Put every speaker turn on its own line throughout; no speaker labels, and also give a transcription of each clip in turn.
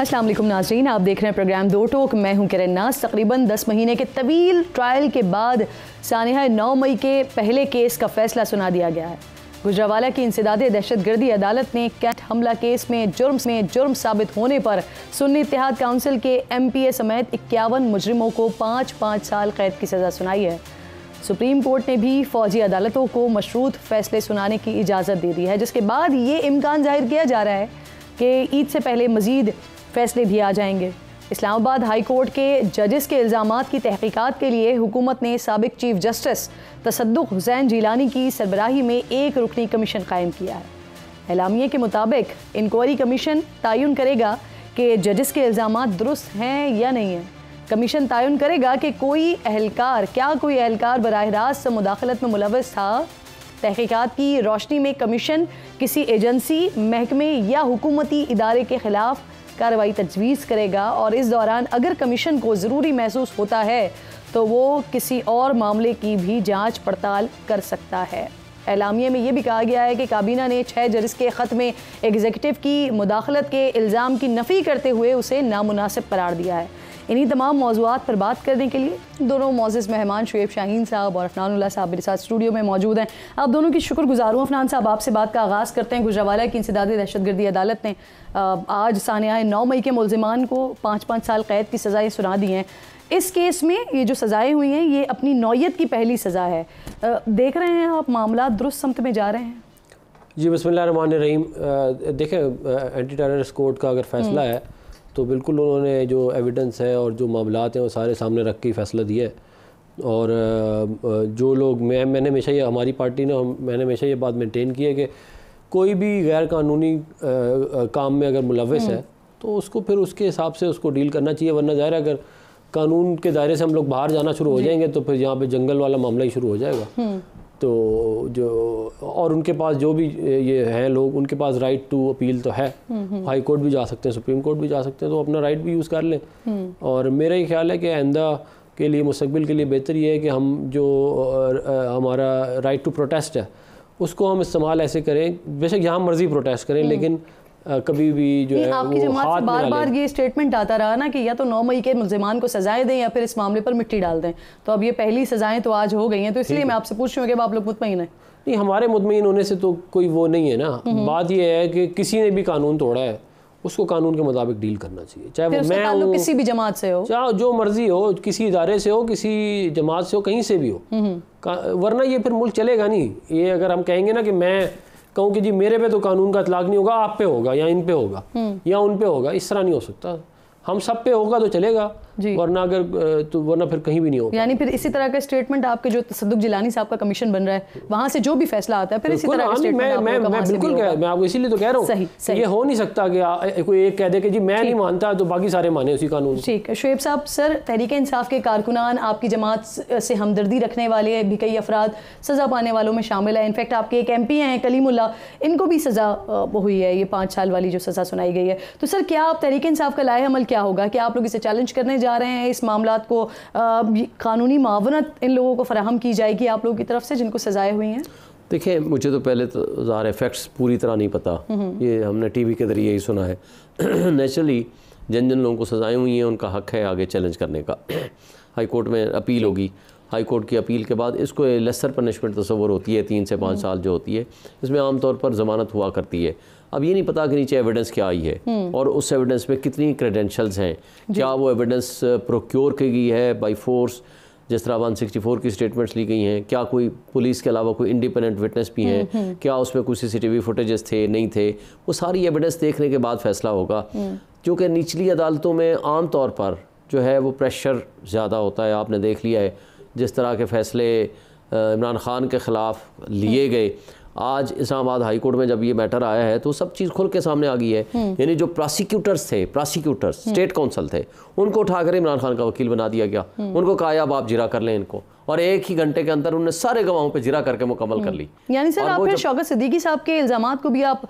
अस्सलाम वालेकुम नाजरीन आप देख रहे हैं प्रोग्राम दो टोक मैं हूं किरण नाज तकरीबन 10 महीने के तवील ट्रायल के बाद सानहा नौ मई के पहले केस का फैसला सुना दिया गया है गुजरावाला की इंसदाद दहशतगर्दी अदालत ने कैट हमला केस में जुर्म में जुर्म साबित होने पर सुन्नी इतिहाद काउंसिल के एम पी ए समेत इक्यावन मुजरमों को पाँच पाँच साल कैद की सज़ा सुनाई है सुप्रीम कोर्ट ने भी फौजी अदालतों को मशरूत फैसले सुनाने की इजाज़त दे दी है जिसके बाद ये इम्कान जाहिर किया जा रहा है कि ईद से पहले मजीद फैसले भी आ जाएंगे इस्लामाबाद हाई कोर्ट के जजेस के इल्ज़ाम की तहकीकात के लिए हुकूमत ने सबक चीफ जस्टिस तसदुक हुसैन जीलानी की सरबराही में एक रुकनी कमीशन कायम किया है एलामिए के मुताबिक इंक्वायरी कमीशन तयन करेगा कि जजेस के इल्ज़ाम दुरुस्त हैं या नहीं हैं कमीशन तयन करेगा कि कोई अहलकार क्या कोई अहलकार बरह रास्त मुदाखलत में मुलवस था तहकीक़ात की रोशनी में कमीशन किसी एजेंसी महकमे या हुकूमती इदारे के ख़िलाफ़ कार्रवाई तजवीज़ करेगा और इस दौरान अगर कमीशन को ज़रूरी महसूस होता है तो वो किसी और मामले की भी जाँच पड़ताल कर सकता है एलामिया में ये भी कहा गया है कि काबीना ने छः जरिस के ख़त में एग्जीक्यूटिव की मुदाखलत के इल्ज़ाम की नफ़ी करते हुए उसे नामुनासिब करार दिया है इन्हीं तमाम मौजूद पर बात करने के लिए दोनों मोजिस मेहमान शुएब शाहीन साहब और अफनानुल्ला साहब मेरे साथ स्टूडियो में मौजूद हैं आप दोनों की शुक्रगुजार हूँ अफनान साहब आपसे बात का आगाज़ करते हैं गुजरावाला की इंसदादी दहशत गर्दी अदालत ने आज सानिया नौ मई के मुलजमान को पाँच पाँच साल कैद की सज़ाएँ सुना दी हैं इस केस में ये जो सज़ाएँ हुई हैं ये अपनी नौीयत की पहली सज़ा है देख रहे हैं आप मामला दुरुस्त समत में जा रहे हैं
जी बसमिल्ल रहीम देखें एंटी टेररिस्ट कोर्ट का अगर फैसला हम्म। है तो बिल्कुल उन्होंने जो एविडेंस है और जो मामला हैं वो सारे सामने रख के फैसला दिया है और जो लोग मैं मैंने हमेशा ये हमारी पार्टी ने मैंने हमेशा ये बात मेंटेन की है कि कोई भी गैर कानूनी काम में अगर मुलवस है हम्म। तो उसको फिर उसके हिसाब से उसको डील करना चाहिए वरना ज़ाहिर अगर कानून के दायरे से हम लोग बाहर जाना शुरू हो जाएंगे तो फिर यहाँ पे जंगल वाला मामला ही शुरू हो जाएगा हम्म। तो जो और उनके पास जो भी ये हैं लोग उनके पास राइट टू अपील तो है हाई हम्म, कोर्ट हम्म। भी जा सकते हैं सुप्रीम कोर्ट भी जा सकते हैं तो अपना राइट भी यूज़ कर लें हम्म। और मेरा ये ख्याल है कि आइंदा के लिए मुस्कबिल के लिए बेहतर ये है कि हम जो हमारा राइट टू प्रोटेस्ट है उसको हम इस्तेमाल ऐसे करें बेशक जहाँ मर्ज़ी प्रोटेस्ट करें लेकिन कभी भी जो है आपकी जमात से बार बार
ये स्टेटमेंट आता रहा ना कि या तो नौ मई के मुलजमान को सजाएं दें या फिर इस मामले पर मिट्टी डाल दें तो अब ये पहली सजाएं तो आज हो गई हैं तो इसलिए मैं आपसे पूछ रही हूँ कि आप लोग मुतमिन हैं
नहीं हमारे मुतमिन होने से तो कोई वो नहीं है ना हम्म। बात यह है कि किसी ने भी कानून तोड़ा है उसको कानून के मुताबिक डील करना चाहिए चाहे वो मैं हूँ किसी भी जमात से हो चाहे जो मर्जी हो किसी इदारे से हो किसी जमात से हो कहीं से भी हो
हम्म।
वरना ये फिर मुल्क चलेगा नहीं ये अगर हम कहेंगे ना कि मैं कहूँ कि जी मेरे पे तो कानून का इतलाक नहीं होगा आप पे होगा या इन पे होगा हम्म। या उन पे होगा इस तरह नहीं हो सकता हम सब पे होगा तो चलेगा वरना अगर तो वरना फिर कहीं भी नहीं होगा
यानी फिर इसी तरह का स्टेटमेंट आपके जो सदुक जिलानी साहब का कमीशन बन रहा है वहाँ से जो भी फैसला आता है फिर इसी तरह का हाँ मैं मैं मैं बिल्कुल
कह मैं आपको इसीलिए तो कह रहा हूँ ये हो नहीं सकता कि कोई एक कह दे कि जी मैं नहीं मानता तो बाकी सारे माने उसी कानून
ठीक है शुएब साहब सर तहरीक इंसाफ के कारकुनान आपकी जमात से हमदर्दी रखने वाले भी कई अफराद सज़ा पाने वालों में शामिल है इनफैक्ट आपके एक एम पी हैं कलीमुल्ला इनको भी सज़ा हुई है ये पाँच साल वाली जो सज़ा सुनाई गई है तो सर क्या आप तहरीक इंसाफ का लाए अमल क्या होगा क्या आप लोग इसे चैलेंज करने जा आ रहे हैं इस मामला को कानूनी मावनत इन लोगों को फराहम की जाएगी आप लोगों की तरफ से जिनको सजाएं हुई हैं
देखिए मुझे तो पहले तो ज़ार फैक्ट्स पूरी तरह नहीं पता हम्म। ये हमने टीवी के ज़रिए ही सुना है नेचुरली जिन जिन लोगों को सजाएं हुई हैं उनका हक है आगे चैलेंज करने का हाई कोर्ट में अपील होगी हाई कोर्ट की अपील के बाद इसको लेसर पनिशमेंट तस्वर होती है तीन से पाँच हम्म। साल जो होती है इसमें आमतौर पर ज़मानत हुआ करती है अब ये नहीं पता कि नीचे एविडेंस क्या आई है हम्म। और उस एविडेंस में कितनी क्रेडेंशल्स हैं क्या वो एविडेंस प्रोक्योर uh, की गई है बाई फोर्स जिस तरह 164 की स्टेटमेंट्स ली गई हैं क्या कोई पुलिस के अलावा कोई इंडिपेंडेंट विटनेस भी हैं हम्म, हम्म। क्या उसमें कोई सीसीटीवी फुटेजेस थे नहीं थे वो सारी एविडेंस देखने के बाद फैसला होगा क्योंकि निचली अदालतों में आम तौर पर जो है वो प्रेशर ज़्यादा होता है आपने देख लिया है जिस तरह के फैसले uh, इमरान खान के ख़िलाफ़ लिए गए आज इस्लामाबाद हाईकोर्ट में जब ये मैटर आया है तो सब चीज़ खुल के सामने आ गई है हम्म। यानी जो प्रोसिक्यूटर्स थे प्रोसिक्यूटर्स स्टेट काउंसिल थे उनको उठाकर इमरान खान का वकील बना दिया गया हम्म। उनको कहा आप जिरा कर लें इनको और एक ही घंटे के अंदर उन्होंने सारे गवाहों पर जिरा करके मुकम्मल कर ली हम्म। यानी सर आप फिर
शौकत सिद्दीकी साहब के इल्ज़ाम को भी आप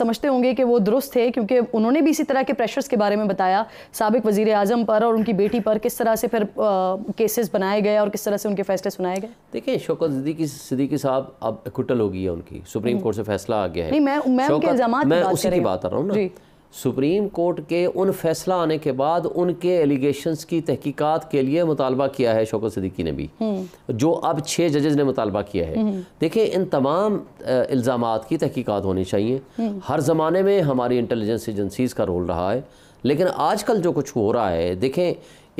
समझते होंगे कि वो दुरुस्त थे क्योंकि उन्होंने भी इसी तरह के प्रेशर्स के बारे में बताया सबक वजीर आजम पर और उनकी बेटी पर किस तरह से फिर केसेस बनाए गए और किस तरह से उनके फैसले सुनाए गए
देखिए शौकत सिद्दीकी सिद्दीकी साहब अब एक्विटल हो गई है उनकी सुप्रीम हम्म। कोर्ट से फैसला आ गया है नहीं मैं मैं उनके इल्ज़ाम की बात कर रहा हूँ ना सुप्रीम कोर्ट के उन फैसला आने के बाद उनके एलिगेशंस की तहकीकात के लिए मुतालबा किया है शौकत सदीकी ने भी हम्म। जो अब छः जजेज़ ने मुतालबा किया है हम्म। देखिए इन तमाम इल्ज़ाम की तहकीकात होनी चाहिए हम्म। हर ज़माने में हमारी इंटेलिजेंस एजेंसीज़ का रोल रहा है लेकिन आजकल जो कुछ हो रहा है देखें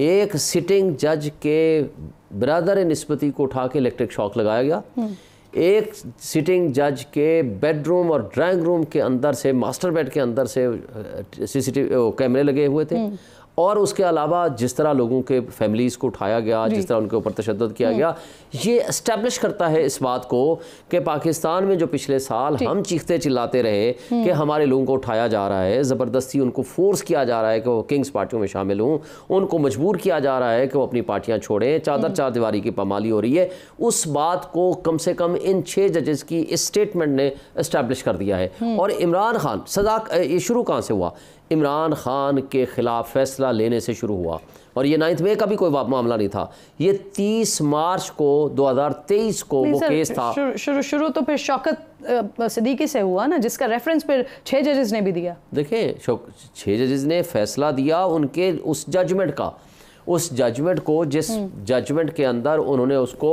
एक सिटिंग जज के ब्रदर नस्पति को उठा के इलेक्ट्रिक शॉक लगाया गया एक सिटिंग जज के बेडरूम और ड्राइंग रूम के अंदर से मास्टर बेड के अंदर से सीसीटीवी uh, कैमरे लगे हुए थे हम्म। और उसके अलावा जिस तरह लोगों के फैमिलीज़ को उठाया गया जिस तरह उनके ऊपर तशद किया हम्म। गया ये इस्टेब्लिश करता है इस बात को कि पाकिस्तान में जो पिछले साल हम चीखते चिल्लाते रहे हम्म। कि हमारे लोगों को उठाया जा रहा है ज़बरदस्ती उनको फोर्स किया जा रहा है कि वो किंग्स पार्टियों में शामिल हों उनको मजबूर किया जा रहा है कि वो अपनी पार्टियाँ छोड़ें चादर हम्म। चार दीवारी की पमाली हो रही है उस बात को कम से कम इन छः जजेस की स्टेटमेंट ने इस्टेब्लिश कर दिया है और इमरान खान सजा ये शुरू कहाँ से हुआ इमरान ख़ान के ख़िलाफ़ फ़ैसला लेने से शुरू हुआ और ये नाइन्थ मे का भी कोई मामला नहीं था ये तीस मार्च को 2023 को वो केस था
शुरू शुरू तो फिर शौकत सदीकी से हुआ ना जिसका रेफरेंस फिर छः जजेज ने भी दिया
देखिए छः जजेज ने फैसला दिया उनके उस जजमेंट का उस जजमेंट को जिस जजमेंट हम्म। के अंदर उन्होंने उसको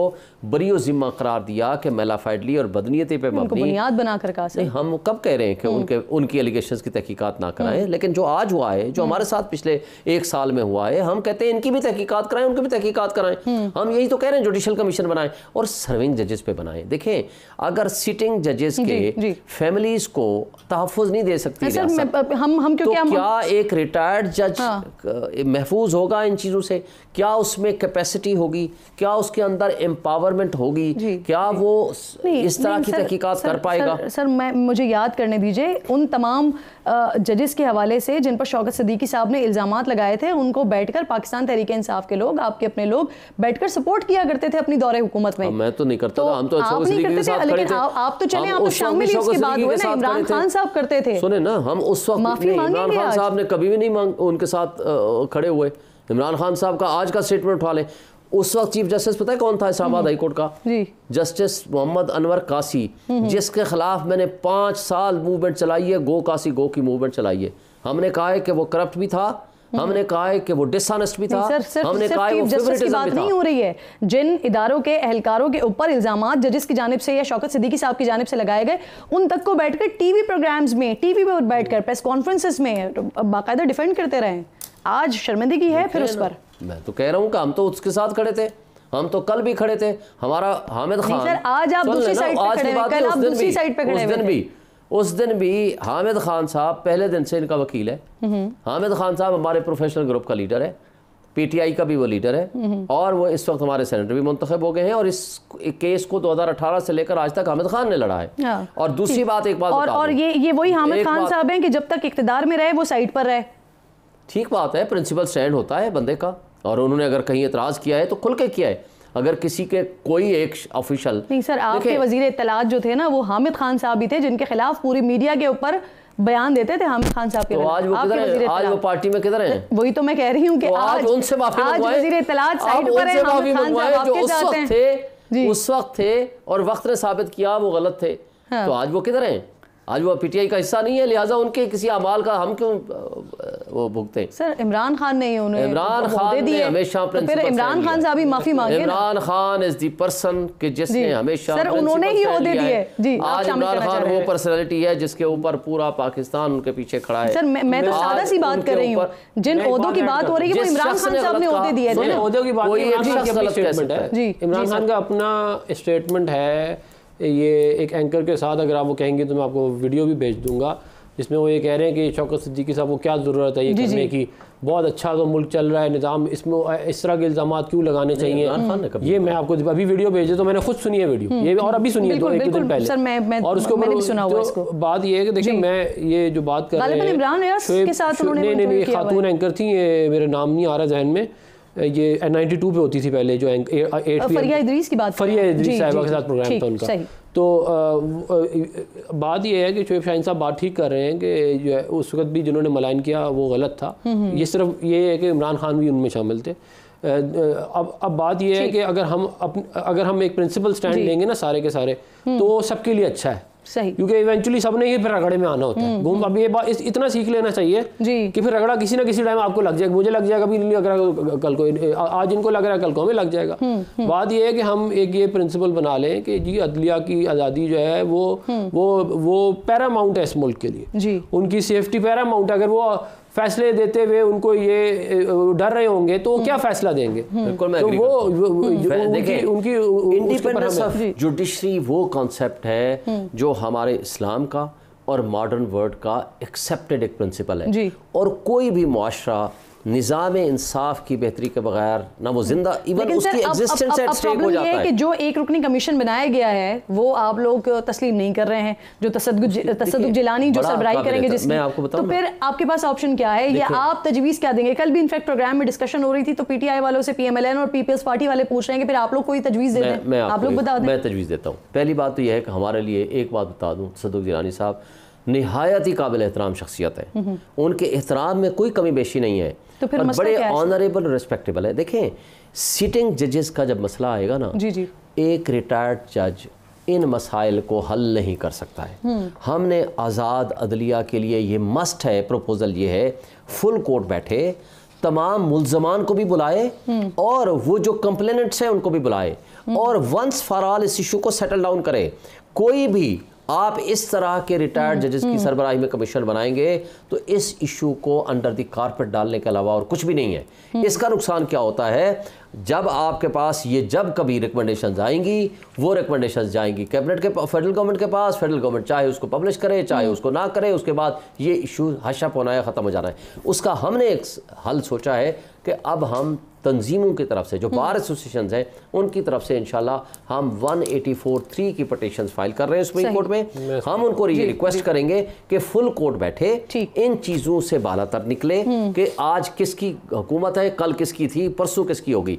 बरी ज़िम्मा करार दिया कि मेलाफाइडली और बदनीयती पे बुनियाद बनाकर हम कब कह रहे हैं कि हम्म। उनके उनकी एलिगेशन की तहकीकत ना कराएं हम्म। लेकिन जो आज हुआ है जो हमारे साथ पिछले एक साल में हुआ है हम कहते हैं इनकी भी तहकीकत कराएं उनकी भी तहकीकत कराएं हम यही तो कह रहे हैं जुडिशल कमीशन बनाएं और सर्विंग जजेस पे बनाएं देखें अगर सिटिंग जजेस के फैमिलीज को तहफ़ नहीं दे सकती तो
हम क्या
एक रिटायर्ड हाँ। जज महफूज होगा इन चीज़ों पॉइंट से क्या उसमें कैपेसिटी होगी क्या उसके अंदर एम्पावरमेंट होगी क्या वो इस तरह की तहकीकत कर पाएगा सर, सर
मैं मुझे याद करने दीजिए उन तमाम जजेस के हवाले से जिन पर शौकत सदीकी साहब ने इल्ज़ाम लगाए थे उनको बैठकर पाकिस्तान तहरीक इंसाफ के लोग आपके अपने लोग बैठकर सपोर्ट किया करते थे अपनी दौरे हुकूमत में
मैं तो नहीं करता तो हम तो आप तो चले आप तो शामिल इमरान खान
साहब करते थे सुने
ना हम उस वक्त इमरान खान साहब ने कभी भी नहीं मांग उनके साथ खड़े हुए इमरान खान साहब का आज का स्टेटमेंट उठा लें उस वक्त चीफ जस्टिस पता है कौन था इस्लाबाद हम्म। हाईकोर्ट का जस्टिस मोहम्मद अनवर कासी हम्म। जिसके खिलाफ मैंने पाँच साल मूवमेंट चलाई है गो कासी गो की मूवमेंट चलाई है हमने कहा है कि वो करप्ट भी था हम्म। हमने कहा है कि वो डिसऑनेस्ट भी था सर, सर, हमने कहा है वो जस्टिस की बात नहीं हो रही
है जिन इदारों के एहलकारों के ऊपर इल्जाम जजेस की जानब से या शौकत सिद्दीकी साहब की जानब से लगाए गए उन तक को बैठकर टीवी प्रोग्राम्स में टीवी पर बैठकर प्रेस कॉन्फ्रेंसिस में बाकायदा डिफेंड करते रहे आज शर्मिंदगी है फिर उस पर
मैं तो कह रहा हूँ कि हम तो उसके साथ खड़े थे हम तो कल भी खड़े थे हमारा हामिद खान सर आज
आप दूसरी साइड पे खड़े हैं कल आप दूसरी साइड पे खड़े दिन भी
उस दिन भी हामिद खान साहब पहले दिन से इनका वकील है हम्म। हामिद खान साहब हमारे प्रोफेशनल ग्रुप का लीडर है पीटीआई का भी वो लीडर है हम्म। और वो इस वक्त हमारे सेनेटर भी मुंतखब हो गए हैं और इस केस को 2018 से लेकर आज तक हामिद खान ने लड़ा है हाँ। और दूसरी बात एक बात और, और ये
ये वही हामिद खान साहब हैं कि जब तक इकतदार में रहे वो साइड पर रहे
ठीक बात है प्रिंसिपल स्टैंड होता है बंदे का और उन्होंने अगर कहीं एतराज़ किया है तो खुल के किया है अगर किसी के कोई एक ऑफिशियल नहीं
सर आपके वजीर इतलात जो थे ना वो हामिद खान साहब ही थे जिनके खिलाफ पूरी मीडिया के ऊपर बयान देते थे हामिद खान साहब के तो आज वो किधर है आज वो
पार्टी में किधर है
वही तो मैं कह रही हूँ तो उनसे माफी
उस वक्त थे और वक्त ने साबित किया वो गलत थे हाँ। तो आज वो किधर है आज वो पीटीआई का हिस्सा नहीं है लिहाजा उनके किसी अमाल का हम क्यों वो भुगते
सर इमरान खान ने उन्हें इमरान खान ने हमेशा तो फिर इमरान खान से अभी माफी मांगे Imran
Khan is the person के जिसने हमेशा सर उन्होंने ही ओहदे दिए जी आज इमरान खान वो पर्सनैलिटी है जिसके ऊपर पूरा पाकिस्तान उनके पीछे खड़ा है सर मैं
तो सादा सी बात कर रही हूँ जिन ओहदों की बात हो रही है वो इमरान खान साहब ने ओहदे दिए थे ओहदों की बात इमरान खान
का अपना स्टेटमेंट है ये एक एंकर के साथ अगर आप वो कहेंगे तो मैं आपको वीडियो भी भेज दूंगा जिसमें वो ये कह रहे हैं कि शौकत सिद्दीकी साहब को क्या ज़रूरत है ये करने की बहुत अच्छा तो मुल्क चल रहा है निज़ाम इसमें इस तरह के इल्ज़ाम क्यों लगाने चाहिए ये मैं आपको अभी वीडियो भेजे तो मैंने खुद सुनी है वीडियो हम्म। ये और अभी सुनी है दो तो दिन पहले सर मैं, मैं और उसके ऊपर तो बात ये है कि देखिए मैं ये जो बात कर रहे हैं मतलब खातून एंकर थी ये मेरा नाम नहीं आ रहा जहन में ये नाइनटी टू पे होती थी पहले जो एट की बात फरिया साहिबा के साथ प्रोग्राम था उनका तो बात यह है कि शुएब शाहिन साहब बात ठीक कर रहे हैं कि जो है उस वक्त भी जिन्होंने मलाइन किया वो गलत था हम्म, हम्म। ये सिर्फ ये है कि इमरान खान भी उनमें शामिल थे अब अब बात यह है कि अगर हम अगर हम एक प्रिंसिपल स्टैंड लेंगे ना सारे के सारे हम्म। तो सबके लिए अच्छा है सही क्योंकि इवेंचुअली सबने ये फिर रगड़े में आना होता है घूम हम्म, हम्म। अब ये बात इतना सीख लेना चाहिए कि फिर रगड़ा किसी ना किसी टाइम आपको लग जाएगा मुझे लग जाएगा अभी नहीं लग रहा कल को आज इनको लग रहा है कल को हमें लग जाएगा हम्म, बात यह है कि हम एक ये प्रिंसिपल बना लें कि जी अदलिया की आज़ादी जो है वो वो वो पैरामाउंट है इस मुल्क के लिए उनकी सेफ्टी पैरा है अगर वो फैसले देते हुए उनको ये डर रहे होंगे तो क्या हम्म। फैसला देंगे हम्म। तो वो देखिए उनकी इंडिपेंडेंस ऑफ
जुडिशरी वो कॉन्सेप्ट है हम्म। जो हमारे इस्लाम का और मॉडर्न वर्ल्ड का एक्सेप्टेड एक प्रिंसिपल है और कोई भी मुआरा निज़ाम इंसाफ की बेहतरी के बगैर ना वो जिंदा इवन उसकी एग्जिस्टेंस एट स्टेक हो जाता है कि
जो एक रुकनी कमीशन बनाया गया है वो आप लोग तस्लीम नहीं कर रहे हैं जो तसद जिलानी जो सरबराई करेंगे जिसमें आपको तो फिर आपके पास ऑप्शन क्या है या आप तजवीज़ क्या देंगे कल भी इनफैक्ट प्रोग्राम में डिस्कशन हो रही थी तो पीटीआई वालों से पीएमएलएन और पीपल्स पार्टी वाले पूछ रहे हैं कि फिर आप लोग कोई तजवीज़ दे दें आप लोग बता दें मैं
तजवीज़ देता हूँ पहली बात तो यह है कि हमारे लिए एक बात बता दूँ तसद जिलानी साहब नहायत ही काबिल एहतराम शख्सियत है हम्म, हम्म। उनके एहतराम में कोई कमी बेशी नहीं है तो फिर बड़े ऑनरेबल रिस्पेक्टेबल है देखें सिटिंग जजेस का जब मसला आएगा ना जी जी एक रिटायर्ड जज इन मसाइल को हल नहीं कर सकता है हम्म। हमने आज़ाद अदलिया के लिए ये मस्ट है प्रपोज़ल ये है फुल कोर्ट बैठे तमाम मुलजमान को भी बुलाए और वो जो कंप्लेनेंट्स हैं उनको भी बुलाए और वंस फॉर ऑल इस इशू को सेटल डाउन करे कोई भी आप इस तरह के रिटायर्ड हम्म, जजेस की हम्म। सरबराही में कमीशन बनाएंगे तो इस इशू को अंडर द कारपेट डालने के अलावा और कुछ भी नहीं है हम्म। इसका नुकसान क्या होता है जब आपके पास ये जब कभी रिकमेंडेशन आएंगी वो रिकमेंडेशन जाएंगी कैबिनेट के फेडरल गवर्नमेंट के पास फेडरल गवर्नमेंट चाहे उसको पब्लिश करे चाहे हम्म। उसको ना करे उसके बाद ये इशू हशप होना है ख़त्म हो जाना है उसका हमने एक हल सोचा है कि अब हम तंजीमों की तरफ से जो हम्म। बार एसोसिएशन हैं उनकी तरफ से इनशाला हम वन एटी फोर थ्री की पटिशन फाइल कर रहे हैं सुप्रीम कोर्ट में हम उनको ये रिक्वेस्ट करेंगे कि फुल कोर्ट बैठे इन चीज़ों से बाला तर निकले हम्म। कि आज किसकी हुकूमत है कल किसकी थी परसों किसकी होगी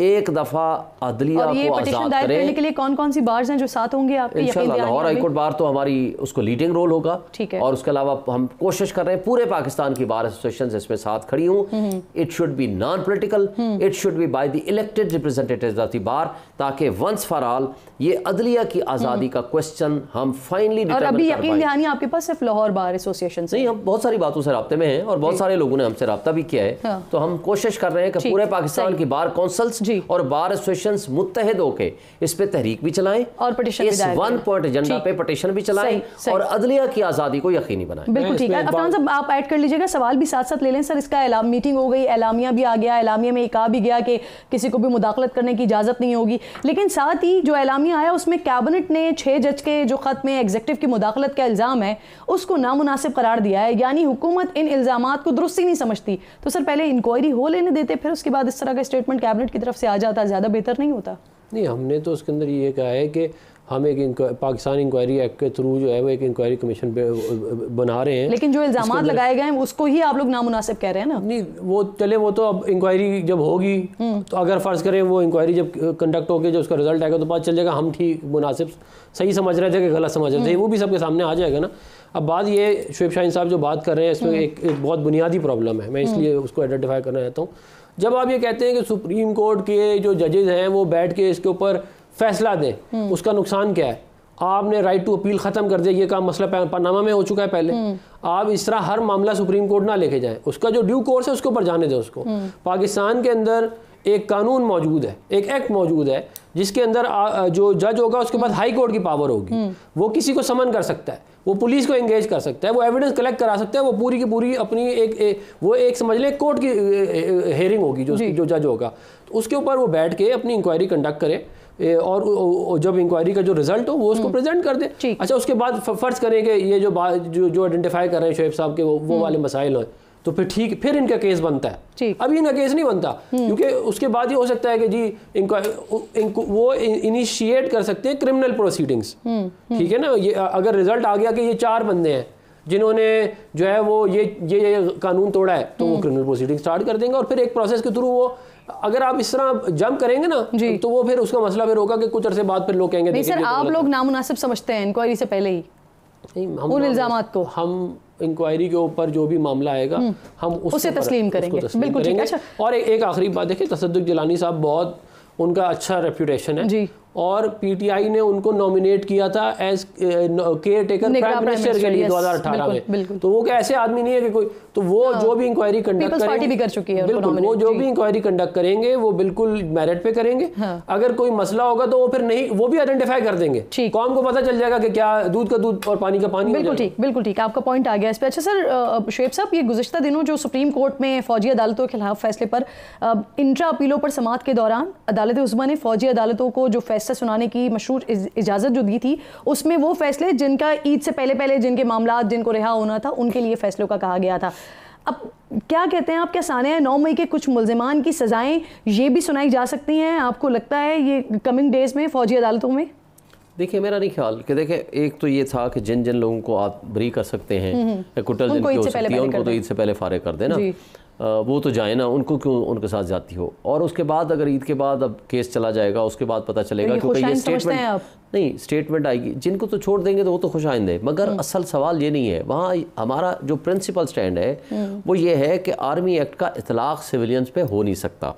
एक दफ़ा अदलिया को आज़ाद करें करने के
लिए कौन कौन सी बार्स हैं जो साथ होंगे आपके इंशाल्लाह लाहौर हाईकोर्ट
बार तो हमारी उसको लीडिंग रोल होगा ठीक है और उसके अलावा हम कोशिश कर रहे हैं पूरे पाकिस्तान की बार एसोसिएशन इसमें साथ खड़ी हूँ it should be non political it should be by the elected representative of the bar ताकि वंस फॉर ऑल ये अदलिया की आज़ादी हम्म। का क्वेश्चन हम फाइनली और अभी यकीन
दहानी आपके पास सिर्फ लाहौर बार एसोसिएशन से
हम बहुत सारी बातों से रबते में हैं और बहुत सारे लोगों ने हमसे रबता भी किया है हाँ। तो हम कोशिश कर रहे हैं कि पूरे पाकिस्तान की बार काउंसिल्स जी और बार एसोसिएशन मुतहद होकर इस पर तहरीक भी चलाएं और पिटिशन इस वन पॉइंट एजेंडा पे पटिशन भी चलाएं और अदलिया की आज़ादी को यकीनी बनाएं बिल्कुल ठीक है अफरान साहब
आप ऐड कर लीजिएगा सवाल भी साथ साथ ले लें सर इसका एलाम मीटिंग हो गई एलामिया भी आ गया एलामिया में कहा भी गया कि किसी को भी मुदाखलत करने की इजाज़त नहीं होगी लेकिन साथ ही जो एलामिया आया उसमें कैबिनेट ने छः जज के जो ख़त में एग्जेक्टिव की मुदाखलत का इल्ज़ाम है उसको नामुनासिब करार दिया है यानी हुकूमत इन इल्ज़ाम को दुरुस्ती नहीं समझती तो सर पहले इंक्वायरी हो लेने देते फिर उसके बाद इस तरह का स्टेटमेंट कैबिनेट की तरफ से आ जाता ज़्यादा बेहतर नहीं होता
नहीं हमने तो उसके अंदर ये कहा है कि हम एक पाकिस्तान इंक्वायरी एक्ट के थ्रू जो है वो एक इंक्वायरी कमीशन पे बना रहे हैं लेकिन जो इल्ज़ाम लगाए
गए हैं उसको ही आप लोग नामुनासिब कह रहे हैं ना नहीं वो
चले वो तो अब इंक्वायरी जब होगी हम्म। तो अगर फ़र्ज़ करें वो इंक्वायरी जब कंडक्ट होगी जब उसका रिजल्ट आएगा तो पता चल जाएगा हम ठीक मुनासिब सही समझ रहे थे कि गलत समझ रहे थे हम्म। वो भी सबके सामने आ जाएगा ना अब बात ये शुएब शाहिन साहब जो बात कर रहे हैं इसमें हम्म। एक बहुत बुनियादी प्रॉब्लम है मैं इसलिए उसको आइडेंटिफाई करना चाहता हूँ जब आप ये कहते हैं कि सुप्रीम कोर्ट के जो जजेज हैं वो बैठ के इसके ऊपर फैसला दें हम्म। उसका नुकसान क्या है आपने राइट टू अपील ख़त्म कर दिया ये काम मसला पानामा में हो चुका है पहले हम्म। आप इस तरह हर मामला सुप्रीम कोर्ट ना लेके जाए उसका जो ड्यू कोर्स है उसके ऊपर जाने दें उसको हम्म। पाकिस्तान के अंदर एक कानून मौजूद है एक एक्ट मौजूद है जिसके अंदर जो जज होगा उसके बाद हाई कोर्ट की पावर होगी हम्म। वो किसी को समन कर सकता है वो पुलिस को एंगेज कर सकता है वो एविडेंस कलेक्ट करा सकता है वो पूरी की पूरी अपनी एक, एक वो एक समझ लें कोर्ट की हेयरिंग होगी जो जो जज होगा तो उसके ऊपर वो बैठ के अपनी इंक्वायरी कंडक्ट करे और जब इंक्वायरी का जो रिजल्ट हो वो उसको प्रेजेंट हम्म। कर दे अच्छा उसके बाद फर्ज करें कि ये जो जो जो आइडेंटिफाई कर रहे हैं शोएब साहब के वो वो हम्म। वाले मसाइल हों तो फिर ठीक फिर इनका केस बनता है अभी इनका केस नहीं बनता हम्म। क्योंकि उसके बाद ही हो सकता है कि जी इनको, इनको वो इनिशिएट कर सकते हैं क्रिमिनल हम्म, प्रोसीडिंग्स हम्म। ठीक है ना ये अगर रिजल्ट आ गया कि ये चार बंदे हैं जिन्होंने जो है वो ये ये, ये कानून तोड़ा है तो वो क्रिमिनल प्रोसीडिंग स्टार्ट कर देंगे और फिर एक प्रोसेस के थ्रू वो अगर आप इस तरह जंप करेंगे ना तो वो फिर उसका मसला फिर होगा कि कुछ अरसे बाद फिर लोग कहेंगे तो आप लोग
नामुनासिब समझते हैं इंक्वायरी से पहले ही हम
को हम इंक्वायरी के ऊपर जो भी मामला आएगा हम्म। हम उस उसे तस्लीम करेंगे तस्लीम बिल्कुल करेंगे। अच्छा। और ए, एक आखिरी बात देखिए तसद जलानी साहब बहुत उनका अच्छा रेपूटेशन है जी और पीटीआई ने उनको नॉमिनेट किया था as caretaker prime minister के लिए 2018 में तो वो ऐसे आदमी नहीं है कि कोई तो वो हाँ, जो भी इंक्वायरी कंडक्ट करेंगे भी कर
चुकी है बिल्कुल वो
जो भी इंक्वायरी कंडक्ट करेंगे वो बिल्कुल मेरिट पे करेंगे हाँ। अगर कोई मसला होगा तो वो फिर नहीं वो भी आइडेंटिफाई कर देंगे कौन तो को पता चल जाएगा कि क्या दूध का दूध और पानी का पानी बिल्कुल ठीक
बिल्कुल ठीक आपका पॉइंट आ गया इस पर अच्छा सर शेब साहब ये गुजशत दिनों जो सुप्रीम कोर्ट में फौजी अदालतों के खिलाफ फैसले पर इंट्रा अपीलों पर समात के दौरान अदालत उस्मा ने फौजी अदालतों को जो फैसला फैसला सुनाने की मशहूर इजाज़त जो दी थी उसमें वो फैसले जिनका ईद से पहले पहले जिनके मामला जिनको रिहा होना था उनके लिए फैसलों का कहा गया था अब क्या कहते हैं आप क्या सानिया नौ मई के कुछ मुलजमान की सज़ाएँ ये भी सुनाई जा सकती हैं आपको लगता है ये कमिंग डेज़ में फ़ौजी अदालतों में
देखिए मेरा नहीं ख्याल कि देखिए एक तो ये था कि जिन जिन लोगों को आप ब्री कर सकते हैं हम्म, हम्म। कुटल जिनको उनको तो ईद से पहले फारे कर देना वो तो जाए ना उनको क्यों उनके साथ जाती हो और उसके बाद अगर ईद के बाद अब केस चला जाएगा उसके बाद पता चलेगा क्योंकि ये स्टेटमेंट नहीं स्टेटमेंट आएगी जिनको तो छोड़ देंगे तो वो तो खुश आइंदे मगर हम्म। असल सवाल ये नहीं है वहाँ हमारा जो प्रिंसिपल स्टैंड है हम्म। वो ये है कि आर्मी एक्ट का इतलाक़ सिविलियंस पे हो नहीं सकता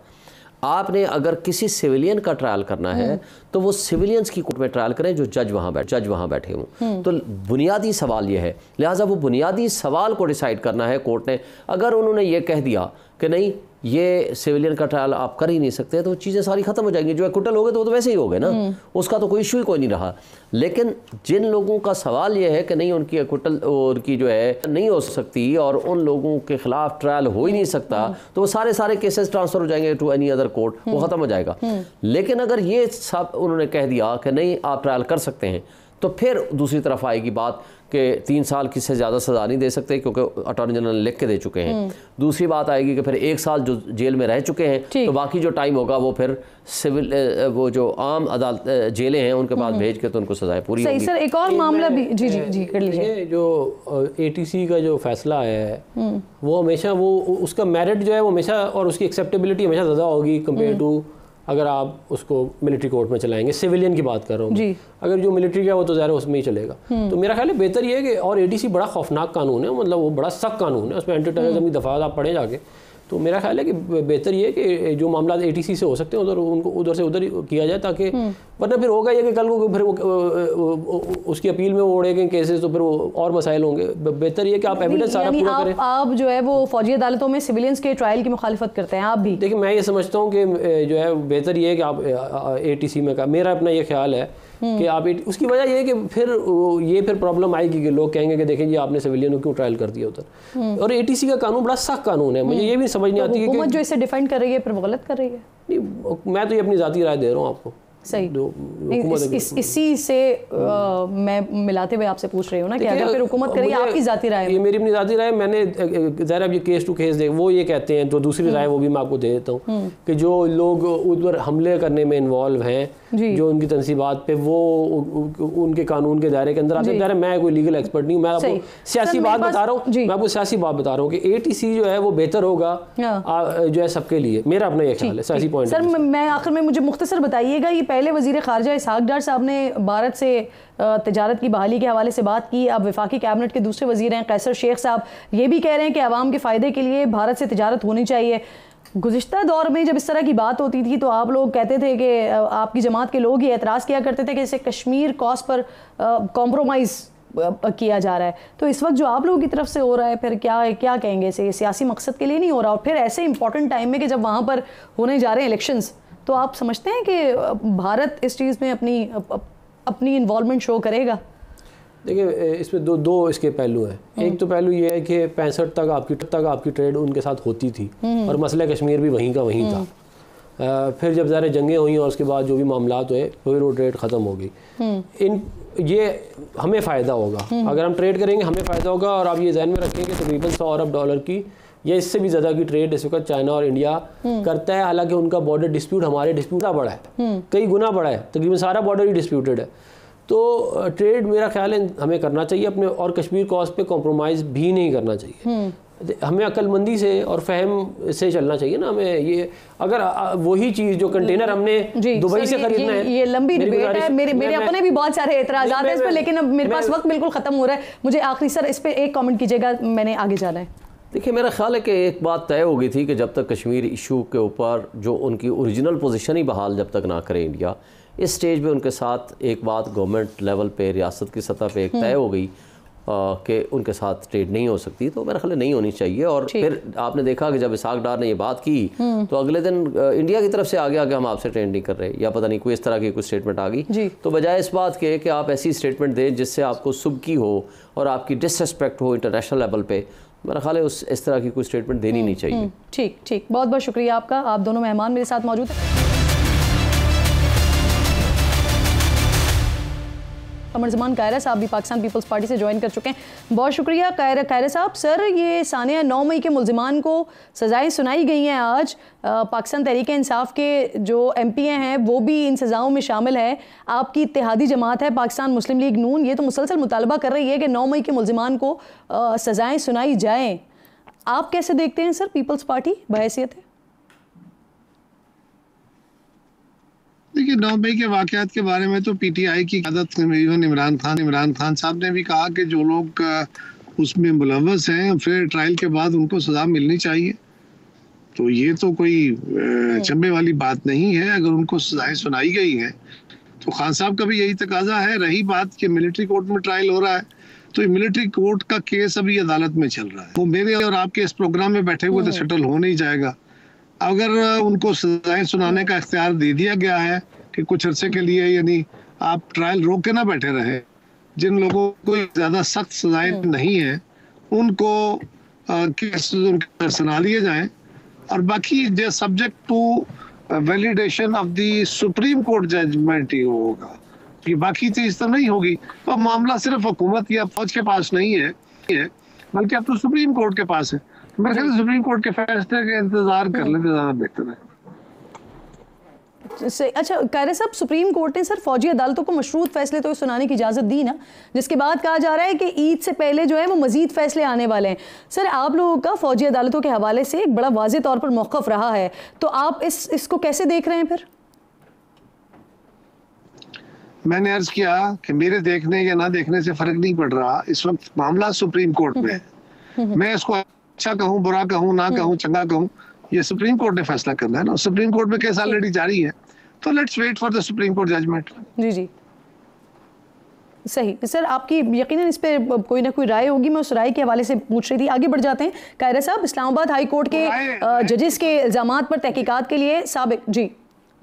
आपने अगर किसी सिविलियन का ट्रायल करना है तो वो सिविलियंस की कोर्ट में ट्रायल करें जो जज वहाँ बैठ जज वहाँ बैठे हों हम्म। तो बुनियादी सवाल ये है लिहाजा वो बुनियादी सवाल को डिसाइड करना है कोर्ट ने अगर उन्होंने ये कह दिया कि नहीं ये सिविलियन का ट्रायल आप कर ही नहीं सकते तो चीज़ें सारी खत्म हो जाएंगी जो एक्टल हो गए तो वो तो वैसे ही हो गए ना हम्म। उसका तो कोई इशू ही कोई नहीं रहा लेकिन जिन लोगों का सवाल ये है कि नहीं उनकी एक्टल उनकी जो है नहीं हो सकती और उन लोगों के खिलाफ ट्रायल हो ही नहीं सकता हम्म। तो वो सारे सारे केसेस ट्रांसफर हो जाएंगे टू एनी अदर कोर्ट वो हम्म। ख़त्म हो जाएगा लेकिन अगर ये सब उन्होंने कह दिया कि नहीं आप ट्रायल कर सकते हैं तो फिर दूसरी तरफ आएगी बात कि तीन साल किससे ज़्यादा सज़ा नहीं दे सकते क्योंकि अटॉर्नी जनरल लिख के दे चुके हैं हम्म। दूसरी बात आएगी कि फिर एक साल जो जेल में रह चुके हैं तो बाकी जो टाइम होगा वो फिर सिविल वो जो आम
अदालत जेलें हैं उनके पास हम्म। भेज के तो उनको सज़ाएँ पूरी सही सर
एक और मामला भी जी जी जी कर लीजिए जो
ए का जो फैसला आया है हम्म। वो हमेशा वो उसका मेरिट जो है वो हमेशा और उसकी एक्सेप्टेबिलिटी हमेशा ज़्यादा होगी कम्पेयर टू अगर आप उसको मिलिट्री कोर्ट में चलाएंगे सिविलियन की बात कर रहा हूँ अगर जो मिलिट्री का वो तो ज़ाहिर उसमें ही चलेगा हम्म। तो मेरा ख्याल है बेहतर ये है कि और ए बड़ा खौफनाक कानून है मतलब वो बड़ा सख्त कानून है उसमें एंटी टेरिज्म की दफ़ात आप पढ़े जाके तो मेरा ख्याल है कि बेहतर ये कि जो मामला ए टी सी से हो सकते हैं उधर उनको उधर से उधर किया जाए ताकि हम्म। वरना फिर होगा ये कि कल को फिर वो उसकी अपील में वो उड़ेगे केसेस तो फिर वो और मसाइल होंगे बेहतर ये कि आप एविडेंस सारा पूरा करें
आप जो है वो फौजी अदालतों में सिविलियंस के ट्रायल की मुखालफत करते हैं आप भी
देखिए मैं ये समझता हूँ कि जो है बेहतर ये है कि आप ए टी सी में का मेरा अपना ये ख्याल है हम्म। कि आप उसकी वजह यह है कि फिर ये फिर प्रॉब्लम आएगी कि लोग कहेंगे कि देखें जी आपने सिविलियन को क्यों ट्रायल कर दिया उधर हम्म। और एटीसी का कानून बड़ा सख्त कानून है मुझे हम्म। ये भी समझ नहीं तो आती है कि जो
इसे डिफाइन कर रही है पर गलत कर रही है
नहीं मैं तो ये अपनी ज़ाती राय दे रहा हूँ आपको सही इस,
इसी से आ, मैं मिलाते हुए आपसे पूछ रही हूँ ना कि अगर फिर हुकूमत आपकी जाती राय
ये मेरी अपनी जाती राय मैंने ज़ाहिर अब ये केस टू केस देख वो ये कहते हैं जो तो दूसरी हम्म। राय वो भी मैं आपको दे देता हूँ हम्म। कि जो लोग उन पर हमले करने में इन्वॉल्व हैं जो उनकी तनसीबात पे वो उनके कानून के दायरे के अंदर आते हैं मैं कोई लीगल एक्सपर्ट नहीं हूँ मैं आपको सियासी बात बता रहा हूँ मैं आपको सियासी बात बता रहा हूँ कि ए जो है वो बेहतर होगा हाँ। जो है सबके लिए मेरा अपना ये ख्याल है सियासी पॉइंट सर
मैं आखिर में मुझे मुख्तसर बताइएगा ये पहले वजीर खारजा इसहाक डार साहब ने भारत से तजारत की बहाली के हवाले से बात की अब वफाकी कैबिनेट के दूसरे वजीर हैं कैसर शेख साहब ये भी कह रहे हैं कि आवाम के फ़ायदे के लिए भारत से तजारत होनी चाहिए गुज्त दौर में जब इस तरह की बात होती थी तो आप लोग कहते थे कि आपकी जमात के लोग ये एतराज़ किया करते थे कि इसे कश्मीर कॉस पर कॉम्प्रोमाइज़ किया जा रहा है तो इस वक्त जो आप लोगों की तरफ से हो रहा है फिर क्या क्या कहेंगे इसे सियासी मकसद के लिए नहीं हो रहा और फिर ऐसे इंपॉर्टेंट टाइम में कि जब वहाँ पर होने जा रहे हैं इलेक्शंस तो आप समझते हैं कि भारत इस चीज़ में अपनी अपनी इन्वॉलमेंट शो करेगा
देखिए इसमें दो दो इसके पहलू हैं हम्म। एक तो पहलू ये है कि पैंसठ तक आपकी तक आपकी ट्रेड उनके साथ होती थी हम्म। और मसला कश्मीर भी वहीं का वहीं था आ, हम्म। फिर जब ज़ाहिर जंगें हुई और उसके बाद जो भी मामला हुए तो फिर वो ट्रेड ख़त्म हो गई इन ये हमें फ़ायदा होगा अगर हम ट्रेड करेंगे हमें फ़ायदा होगा और आप ये जहन में रखेंगे तकरीबन सौ अरब डॉलर की या इससे भी ज़्यादा की ट्रेड इस वक्त चाइना और इंडिया हम्म। करता है हालांकि उनका बॉर्डर डिस्प्यूट हमारे डिस्प्यूट बड़ा है हम्म। कई गुना बड़ा है तकरीबन सारा बॉर्डर ही डिस्प्यूटेड है तो ट्रेड मेरा ख्याल है हमें करना चाहिए अपने और कश्मीर कॉज पे कॉम्प्रोमाइज़ भी नहीं करना चाहिए हम्म। हमें अक्लमंदी से और फहम से चलना चाहिए ना हमें ये अगर वही चीज जो कंटेनर हमने दुबई से खरीदना है ये लंबी डिबेट है मेरे मेरे अपने
भी बहुत सारे एतराज हैं इस पर लेकिन अब मेरे पास वक्त बिल्कुल खत्म हो रहा है मुझे आखिरी सर इस पर एक कमेंट कीजिएगा मैंने आगे जाना है
देखिए मेरा ख्याल है कि एक बात तय हो गई थी कि जब तक कश्मीर इशू के ऊपर जो उनकी ओरिजिनल पोजीशन ही बहाल जब तक ना करें इंडिया इस स्टेज पे उनके साथ एक बात गवर्नमेंट लेवल पे रियासत की सतह पे एक हम्म। तय हो गई कि उनके साथ ट्रेड नहीं हो सकती तो मेरा ख्याल नहीं होनी चाहिए और फिर आपने देखा कि जब इसाक डार ने ये बात की हम्म। तो अगले दिन इंडिया की तरफ से आ गया कि हम आपसे ट्रेड नहीं कर रहे या पता नहीं कोई इस तरह की कोई स्टेटमेंट आ गई तो बजाय इस बात के कि आप ऐसी स्टेटमेंट दें जिससे आपको सुबकी हो और आपकी डिसरेस्पेक्ट हो इंटरनेशनल लेवल पर मेरा ख्याल है उस इस तरह की कोई स्टेटमेंट देनी हम्म, नहीं चाहिए हम्म,
ठीक ठीक बहुत बहुत शुक्रिया आपका आप दोनों मेहमान मेरे साथ मौजूद हैं जमान कायरा साहब भी पाकिस्तान पीपल्स पार्टी से ज्वाइन कर चुके हैं बहुत शुक्रिया कायरा कायरा साहब सर ये सानिया नौ मई के मुलजमान को सज़ाएँ सुनाई गई हैं आज पाकिस्तान तहरीक इंसाफ के जो एम पी ए हैं वो भी इन सज़ाओं में शामिल है आपकी इतिहादी जमात है पाकिस्तान मुस्लिम लीग नून ये तो मुसलसल मुतालबा कर रही है कि नौ मई के मुलजमान को सज़ाएँ सुनाई जाएँ आप कैसे देखते हैं सर पीपल्स पार्टी बहसीत है
देखिए नौबे के वाकत के बारे में तो पीटीआई की आदत इवन इमरान खान इमरान खान साहब ने भी कहा कि जो लोग उसमें मुलवस हैं फिर ट्रायल के बाद उनको सजा मिलनी चाहिए तो ये तो कोई हाँ। चंबे वाली बात नहीं है अगर उनको सजाएं सुनाई गई हैं तो खान साहब का भी यही तकाजा है रही बात कि मिलिट्री कोर्ट में ट्रायल हो रहा है तो मिलिट्री कोर्ट का केस अभी अदालत में चल रहा है वो मेरे और आपके इस प्रोग्राम में बैठे हुए तो सेटल हाँ। हो नहीं जाएगा अगर उनको सजाएं सुनाने का इख्तियार दे दिया गया है कि कुछ अरसे के लिए यानी आप ट्रायल रोक के ना बैठे रहे जिन लोगों को ज़्यादा सख्त सजाएं हम्म। नहीं है उनको केस सुना लिए जाए और बाकी जो subject to validation of the supreme court judgement ही होगा ये बाकी चीज़ तो नहीं होगी तो मामला सिर्फ हुकूमत या फौज के पास नहीं है बल्कि अब तो सुप्रीम कोर्ट के पास है मैं कहता सुप्रीम कोर्ट के फैसले के इंतजार कर हाँ। लेते ज्यादा बेहतर है
से, अच्छा रहे साहब सुप्रीम कोर्ट ने सर फौजी अदालतों को मशरूत फैसले तो सुनाने की इजाज़त दी ना जिसके बाद कहा जा रहा है कि ईद से पहले जो है वो मजीद फैसले आने वाले हैं सर आप लोगों का फौजी अदालतों के हवाले से एक बड़ा वाज तौर पर मौकफ रहा है तो आप इस इसको कैसे देख रहे हैं फिर
मैंने अर्ज किया कि मेरे देखने या ना देखने से फर्क नहीं पड़ रहा इस वक्त मामला सुप्रीम कोर्ट में हम्म। मैं इसको अच्छा कहूँ बुरा कहूँ ना हम्म। कहूँ चंगा कहूँ ये सुप्रीम कोर्ट ने फैसला करना है ना सुप्रीम कोर्ट में केस ऑलरेडी जारी है तो let's wait for the supreme court judgement
जी जी सही सर आपकी यकीनन इस पे कोई ना कोई राय होगी मैं उस राय के हवाले से पूछ रही थी आगे बढ़ जाते हैं कायरा साहब इस्लामाबाद हाई कोर्ट के जजेस के इल्जाम पर तहकीकात के लिए सबक जी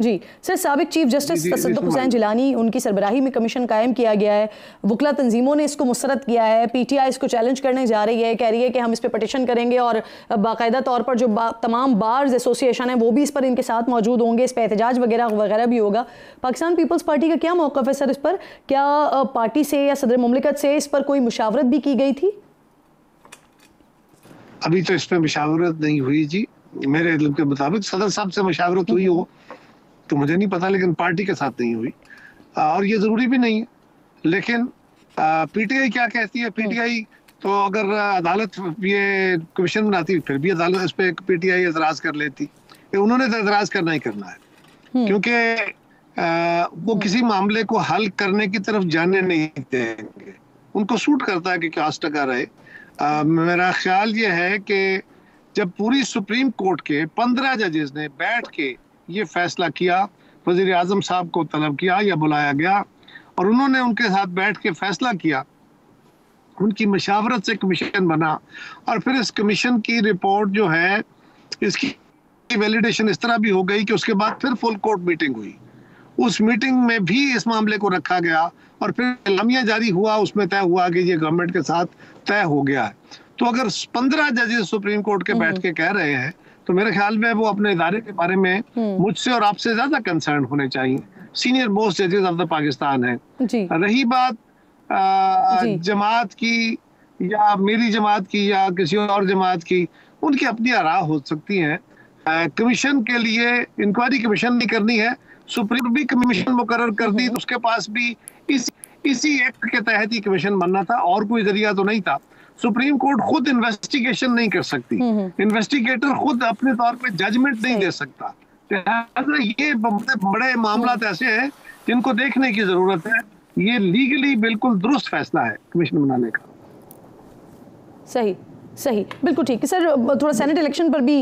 जी सर सबक चीफ जस्टिस तसद हुसैन जिलानी उनकी सरबराही में कमीशन कायम किया गया है वकला तंजीमों ने इसको मुस्रद किया है पी टी आई इसको चैलेंज करने जा रही है कह रही है कि हम इस पर पटिशन करेंगे और बाकायदा तौर पर जो बा, तमाम बार्स एसोसिएशन है वो भी इस पर इनके साथ मौजूद होंगे इस पर एहतजाज वगैरह वगैरह भी होगा पाकिस्तान पीपल्स पार्टी का क्या मौक़ है सर इस पर क्या पार्टी से या सदर ममलिकत से इस पर कोई मुशावरत भी की गई थी
अभी तो इसमें मुशावरत नहीं हुई जी मेरे के मुताबिक सदर साहब से मुशावरत हुई हो तो मुझे नहीं पता लेकिन पार्टी के साथ नहीं हुई और ये जरूरी भी नहीं है लेकिन पीटीआई क्या कहती है पीटीआई हम्म। तो अगर अदालत ये कमीशन बनाती फिर भी अदालत इस पर पीटीआई एतराज कर लेती उन्होंने तो एतराज करना ही करना है हम्म। क्योंकि वो हम्म। किसी मामले को हल करने की तरफ जाने नहीं देंगे उनको सूट करता है कि क्या टका रहे आ, मेरा ख्याल ये है कि जब पूरी सुप्रीम कोर्ट के पंद्रह जजेस ने बैठ के ये फैसला किया वजीर आजम साहब को तलब किया या बुलाया गया और उन्होंने उनके साथ बैठ के फैसला किया उनकी मशावरत से कमीशन बना और फिर इस कमीशन की रिपोर्ट जो है इसकी वैलिडेशन इस तरह भी हो गई कि उसके बाद फिर फुल कोर्ट मीटिंग हुई उस मीटिंग में भी इस मामले को रखा गया और फिर लमिया जारी हुआ उसमें तय हुआ कि ये गवर्नमेंट के साथ तय हो गया है तो अगर पंद्रह जजेस सुप्रीम कोर्ट के हम्म। बैठ के कह रहे हैं तो मेरे ख्याल में वो अपने इदारे के बारे में हम्म। मुझसे और आपसे ज्यादा कंसर्न होने चाहिए सीनियर मोस्ट जजेस ऑफ द पाकिस्तान है रही बात जमात की या मेरी जमात की या किसी और जमात की उनकी अपनी आरा हो सकती है कमीशन के लिए इंक्वायरी कमीशन नहीं करनी है सुप्रीम भी कमीशन मुकर कर दी तो उसके पास भी इस इसी एक्ट के तहत ही कमीशन बनना था और कोई जरिया तो नहीं था सुप्रीम कोर्ट खुद इन्वेस्टिगेशन नहीं कर सकती इन्वेस्टिगेटर हम्म, हम्म। खुद अपने तौर पे जजमेंट नहीं दे सकता तो ये बड़े मामला हम्म। ऐसे हैं जिनको देखने की जरूरत है ये लीगली बिल्कुल दुरुस्त फैसला है कमीशन बनाने का
सही सही बिल्कुल ठीक है सर थोड़ा सेनेट इलेक्शन पर भी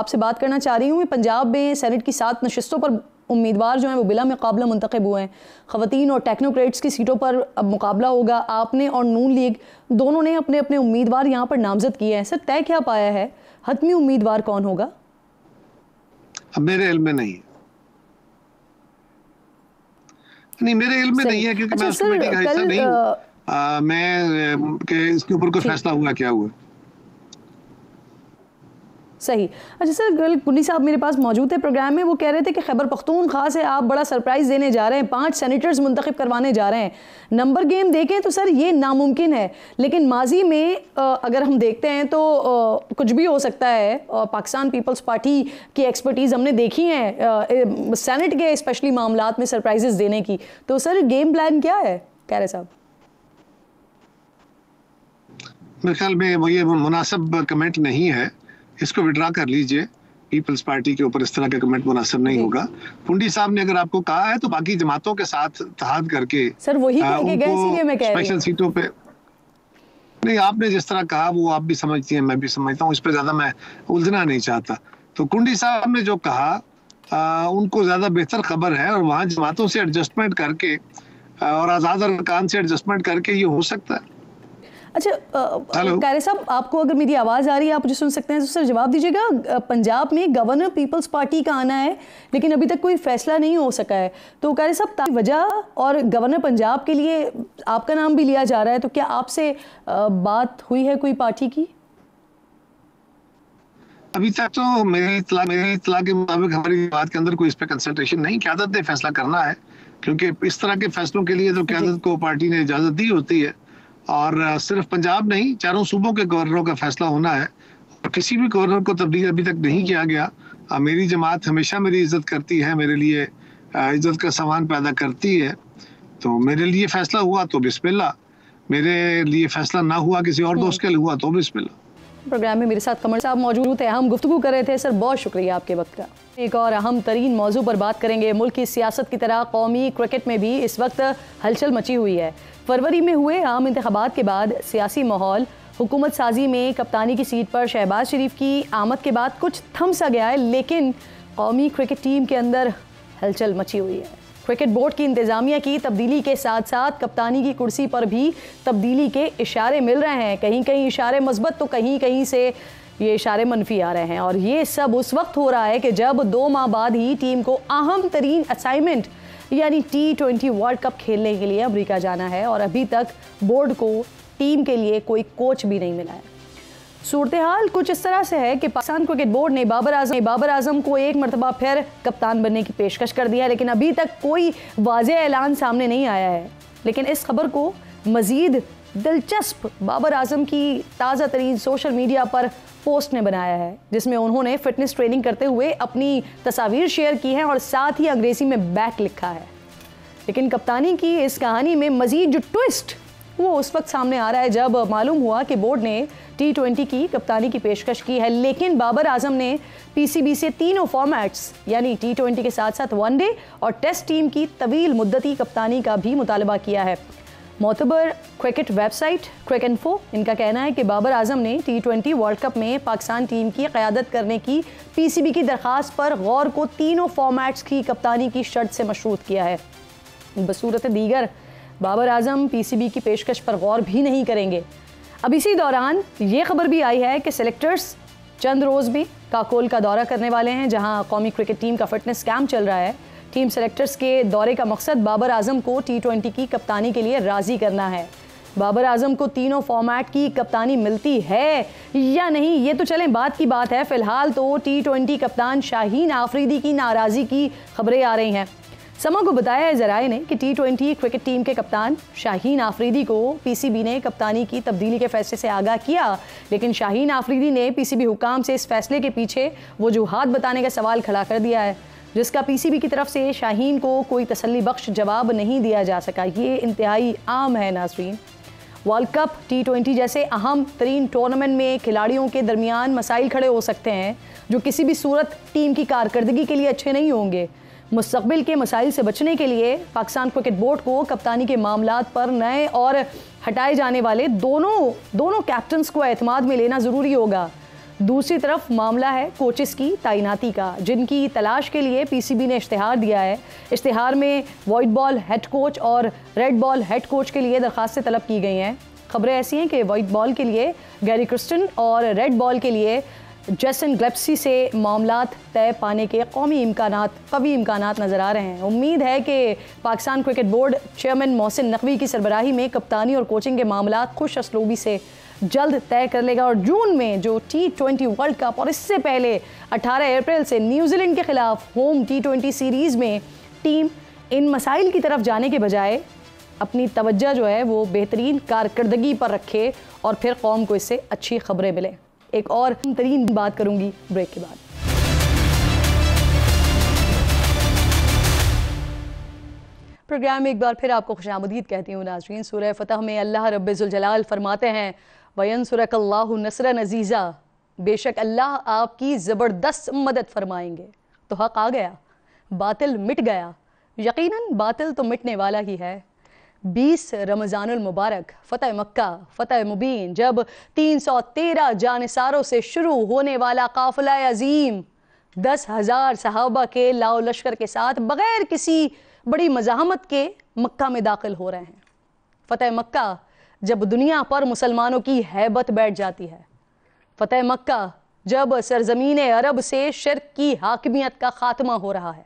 आपसे बात करना चाह रही हूँ पंजाब में सेनेट की सात नशस्तों पर उम्मीदवार जो हैं वो बिला मुकाबला मुंतखब हुए हैं ख़वान और टेक्नोक्रेट्स की सीटों पर अब मुकाबला होगा आपने और नून लीग दोनों ने अपने अपने उम्मीदवार यहाँ पर नामजद किए हैं सर तय क्या पाया है हतमी उम्मीदवार कौन होगा
अब मेरे इल्म में नहीं नहीं
मेरे इल्म में नहीं है क्योंकि अच्छा, मैं सर, कल, नहीं
आ, मैं के इसके ऊपर कोई फैसला
हुआ क्या हुआ सही अच्छा सर गल कुन्नी साहब मेरे पास मौजूद है प्रोग्राम में वो कह रहे थे कि खैबर खास है आप बड़ा सरप्राइज़ देने जा रहे हैं पाँच सैनिटर्स मुंतखब करवाने जा रहे हैं नंबर गेम देखें तो सर ये नामुमकिन है लेकिन माजी में अगर हम देखते हैं तो कुछ भी हो सकता है पाकिस्तान पीपल्स पार्टी की एक्सपर्टीज़ हमने देखी है सैनट के स्पेशली मामला में सरप्राइजेस देने की तो सर गेम प्लान क्या है कह रहे साहब
मेरे ख्याल में वो ये मुनासब कमेंट नहीं है इसको विड्रा कर लीजिए पीपल्स पार्टी के ऊपर इस तरह का कमेंट मुनासिब नहीं होगा पुंडी साहब ने अगर आपको कहा है तो बाकी जमातों के साथ तहद करके सर वही तो आ, स्पेशल सीटों पे नहीं आपने जिस तरह कहा वो आप भी समझती हैं मैं भी समझता हूँ इस पर ज्यादा मैं उलझना नहीं चाहता तो कुंडी साहब ने जो कहा आ, उनको ज्यादा बेहतर खबर है और वहां जमातों से एडजस्टमेंट करके और आज़ाद अरकान से एडजस्टमेंट करके ये हो सकता है अच्छा कैरे
साहब आपको अगर मेरी आवाज़ आ रही है आप मुझे सुन सकते हैं तो सर जवाब दीजिएगा पंजाब में गवर्नर पीपल्स पार्टी का आना है लेकिन अभी तक कोई फैसला नहीं हो सका है तो कैरे साहब वजह और गवर्नर पंजाब के लिए आपका नाम भी लिया जा रहा है तो क्या आपसे बात हुई है कोई पार्टी की
अभी तक तो मेरी इतला मेरी इतला के मुताबिक हमारी बात के अंदर कोई इस पर कंसल्टेशन नहीं क्या ने फैसला करना है क्योंकि इस तरह के फैसलों के लिए तो क्या को पार्टी ने इजाजत दी होती है और सिर्फ पंजाब नहीं चारों सूबों के गवर्नरों का फैसला होना है और किसी भी गवर्नर को तब्दील अभी तक नहीं किया गया मेरी जमात हमेशा मेरी इज्जत करती है मेरे लिए इज्जत का सामान पैदा करती है तो मेरे लिए फैसला हुआ तो बिस्मिल्ला मेरे लिए फैसला ना हुआ किसी और हम्म। दोस्त के लिए हुआ तो बिस्मिल्ला
प्रोग्राम में मेरे साथ कमर साहब मौजूद हैं हम गुफ्तु कर रहे थे सर बहुत शुक्रिया आपके वक्त का एक और अहम तरीन मौजू पर बात करेंगे मुल्क की सियासत की तरह कौमी क्रिकेट में भी इस वक्त हलचल मची हुई है फरवरी में हुए आम इंतबात के बाद सियासी माहौल हुकूमत साजी में कप्तानी की सीट पर शहबाज शरीफ की आमद के बाद कुछ थम सा गया है लेकिन कौमी क्रिकेट टीम के अंदर हलचल मची हुई है क्रिकेट बोर्ड की इंतजामिया की तब्दीली के साथ साथ कप्तानी की कुर्सी पर भी तब्दीली के इशारे मिल रहे हैं कहीं कहीं इशारे مثبت तो कहीं कहीं से ये इशारे मनफी आ रहे हैं और ये सब उस वक्त हो रहा है कि जब दो माह बाद ही टीम को अहम तरीन असाइनमेंट यानी टी ट्वेंटी वर्ल्ड कप खेलने के लिए अमरीका जाना है और अभी तक बोर्ड को टीम के लिए कोई कोच भी नहीं मिला है सूरत हाल कुछ इस तरह से है कि पाकिस्तान क्रिकेट बोर्ड ने बाबर आजम बाबर आजम को एक मरतबा फिर कप्तान बनने की पेशकश कर दिया है लेकिन अभी तक कोई वाज ऐलान सामने नहीं आया है लेकिन इस खबर को मज़ीद दिलचस्प बाबर आजम की ताज़ा तरीन सोशल मीडिया पर पोस्ट ने बनाया है जिसमें उन्होंने फ़िटनेस ट्रेनिंग करते हुए अपनी तस्वीर शेयर की है और साथ ही अंग्रेज़ी में बैक लिखा है लेकिन कप्तानी की इस कहानी में मज़ीद जो ट्विस्ट वो उस वक्त सामने आ रहा है जब मालूम हुआ कि बोर्ड ने टी ट्वेंटी की कप्तानी की पेशकश की है लेकिन बाबर आजम ने पीसीबी से तीनों फॉर्मेट्स यानी टी ट्वेंटी के साथ साथ वनडे और टेस्ट टीम की तवील मुद्दती कप्तानी का भी मुतालबा किया है मोतबर क्रिकेट वेबसाइट क्रिक इन्फो इनका कहना है कि बाबर आजम ने टी ट्वेंटी वर्ल्ड कप में पाकिस्तान टीम की क़्यादत करने की पीसीबी की दरख्वास्त पर गौर को तीनों फॉर्मेट्स की कप्तानी की शर्त से मशरूत किया है बसूरत दीगर बाबर आजम पीसीबी की पेशकश पर गौर भी नहीं करेंगे अब इसी दौरान ये खबर भी आई है कि सेलेक्टर्स चंद रोज़ भी काकोल का दौरा करने वाले हैं जहां कौमी क्रिकेट टीम का फिटनेस कैम्प चल रहा है टीम सेलेक्टर्स के दौरे का मकसद बाबर आजम को टी ट्वेंटी की कप्तानी के लिए राज़ी करना है बाबर आजम को तीनों फॉर्मेट की कप्तानी मिलती है या नहीं ये तो चलें बात की बात है फिलहाल तो टी ट्वेंटी कप्तान शाहीन आफरीदी की नाराजी की खबरें आ रही हैं समा को बताया है जराए ने कि टी ट्वेंटी क्रिकेट टीम के कप्तान शाहीन आफरीदी को पीसीबी ने कप्तानी की तब्दीली के फैसले से आगाह किया लेकिन शाहीन आफरीदी ने पीसीबी हुकाम से इस फैसले के पीछे वजूहत बताने का सवाल खड़ा कर दिया है जिसका पीसीबी की तरफ से शाहीन को कोई तसली बख्श जवाब नहीं दिया जा सका ये इंतहाई आम है नाजरीन वर्ल्ड कप टी ट्वेंटी जैसे अहम तरीन टूर्नामेंट में खिलाड़ियों के दरमियान मसाइल खड़े हो सकते हैं जो किसी भी सूरत टीम की कारकर्दगी के लिए अच्छे नहीं होंगे मुस्तबिल के मसाइल से बचने के लिए पाकिस्तान क्रिकेट बोर्ड को कप्तानी के मामला पर नए और हटाए जाने वाले दोनों दोनों कैप्टन को अहतमाद में लेना ज़रूरी होगा दूसरी तरफ मामला है कोचेस की तैनाती का जिनकी तलाश के लिए पीसीबी ने इश्तहार दिया है इश्तहार में वाइट बॉल हेड कोच और रेड बॉल हेड कोच के लिए दरख्वास्तें तलब की गई हैं खबरें ऐसी हैं कि वाइट बॉल के लिए गैरी क्रिस्टन और रेड बॉल के लिए जैसन ग्लेप्सी से मामला तय पाने के कौमी इम्कान कवी इम्कान नज़र आ रहे हैं उम्मीद है कि Pakistan cricket board chairman Mohsin Naqvi की सरबराही में कप्तानी और कोचिंग के मामला खुश असलूबी से जल्द तय कर लेगा और जून में जो टी ट्वेंटी वर्ल्ड कप और इससे पहले 18 अप्रैल से न्यूजीलैंड के खिलाफ होम टी ट्वेंटी सीरीज़ में टीम इन मसाइल की तरफ जाने के बजाय अपनी तवज्जो जो है वो बेहतरीन कारकर्दगी पर रखे और फिर कौम को इससे अच्छी खबरें मिलें एक और तरीन बात करूंगी ब्रेक के बाद प्रोग्राम में एक बार फिर आपको खुशामदीद कहती हूँ नाजरीन सूर फ़तह में अल्लाह रबाल फरमाते हैं वयन अल्लाह नसर नजीज़ा बेशक अल्लाह आपकी ज़बरदस्त मदद फरमाएंगे तो हक आ गया बातिल मिट गया यकीनन बातिल तो मिटने वाला ही है बीस रमज़ानुल मुबारक फतेह मक्का फ़तह मुबीन जब तीन सौ तेरह जानसारों से शुरू होने वाला काफिला अजीम दस हज़ार सहाबा के लाओ लश्कर के साथ बग़ैर किसी बड़ी मज़ाहमत के मक्का में दाखिल हो रहे हैं फतेह मक्का जब दुनिया पर मुसलमानों की हैबत बैठ जाती है फतेह मक्का जब सरजमीन अरब से शर्क की हाकमियत का ख़ात्मा हो रहा है